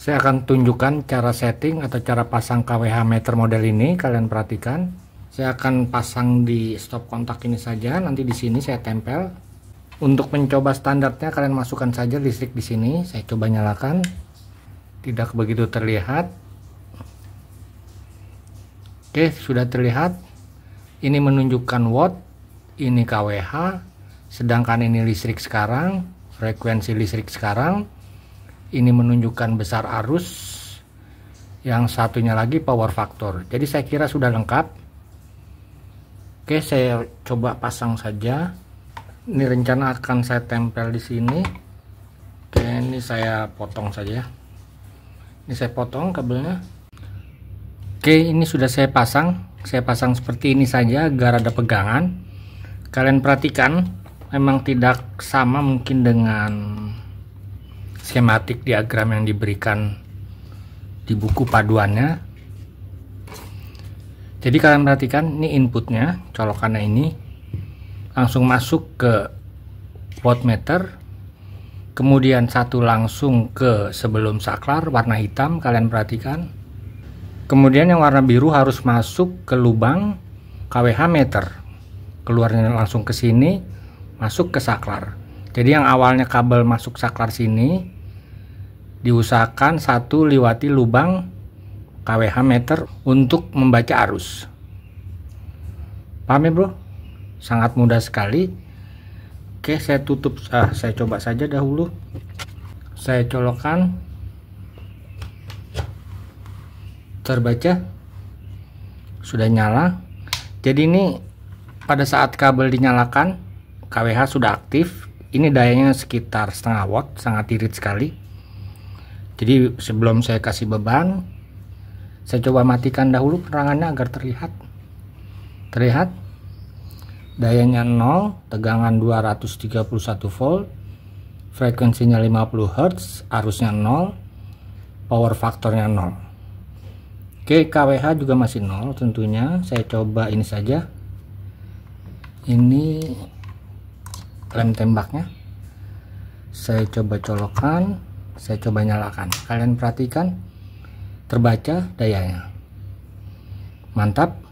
Saya akan tunjukkan cara setting atau cara pasang KWH meter model ini. Kalian perhatikan. Saya akan pasang di stop kontak ini saja. Nanti di sini saya tempel. Untuk mencoba standarnya kalian masukkan saja listrik di sini. Saya coba nyalakan. Tidak begitu terlihat. Oke, sudah terlihat. Ini menunjukkan watt, ini KWH, sedangkan ini listrik sekarang, frekuensi listrik sekarang ini menunjukkan besar arus yang satunya lagi power factor jadi saya kira sudah lengkap oke saya coba pasang saja ini rencana akan saya tempel di sini oke ini saya potong saja ya. ini saya potong kabelnya oke ini sudah saya pasang saya pasang seperti ini saja agar ada pegangan kalian perhatikan memang tidak sama mungkin dengan skematik diagram yang diberikan di buku paduannya jadi kalian perhatikan ini inputnya colokannya ini langsung masuk ke wattmeter kemudian satu langsung ke sebelum saklar warna hitam kalian perhatikan kemudian yang warna biru harus masuk ke lubang KWH meter keluarnya langsung ke sini masuk ke saklar jadi yang awalnya kabel masuk saklar sini diusahakan satu liwati lubang KWH meter untuk membaca arus. Paham ya bro? Sangat mudah sekali. Oke, saya tutup. Ah, saya coba saja dahulu. Saya colokan. Terbaca. Sudah nyala. Jadi ini pada saat kabel dinyalakan, KWH sudah aktif ini dayanya sekitar setengah watt sangat irit sekali jadi sebelum saya kasih beban saya coba matikan dahulu penerangannya agar terlihat terlihat dayanya 0 tegangan 231 volt frekuensinya 50 Hz arusnya 0 power faktornya 0 Oke KWH juga masih 0 tentunya saya coba ini saja ini lem tembaknya saya coba colokan saya coba nyalakan kalian perhatikan terbaca dayanya mantap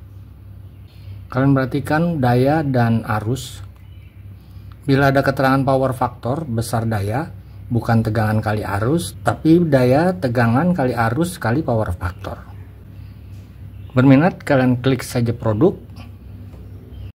kalian perhatikan daya dan arus bila ada keterangan power factor besar daya bukan tegangan kali arus tapi daya tegangan kali arus kali power factor berminat kalian klik saja produk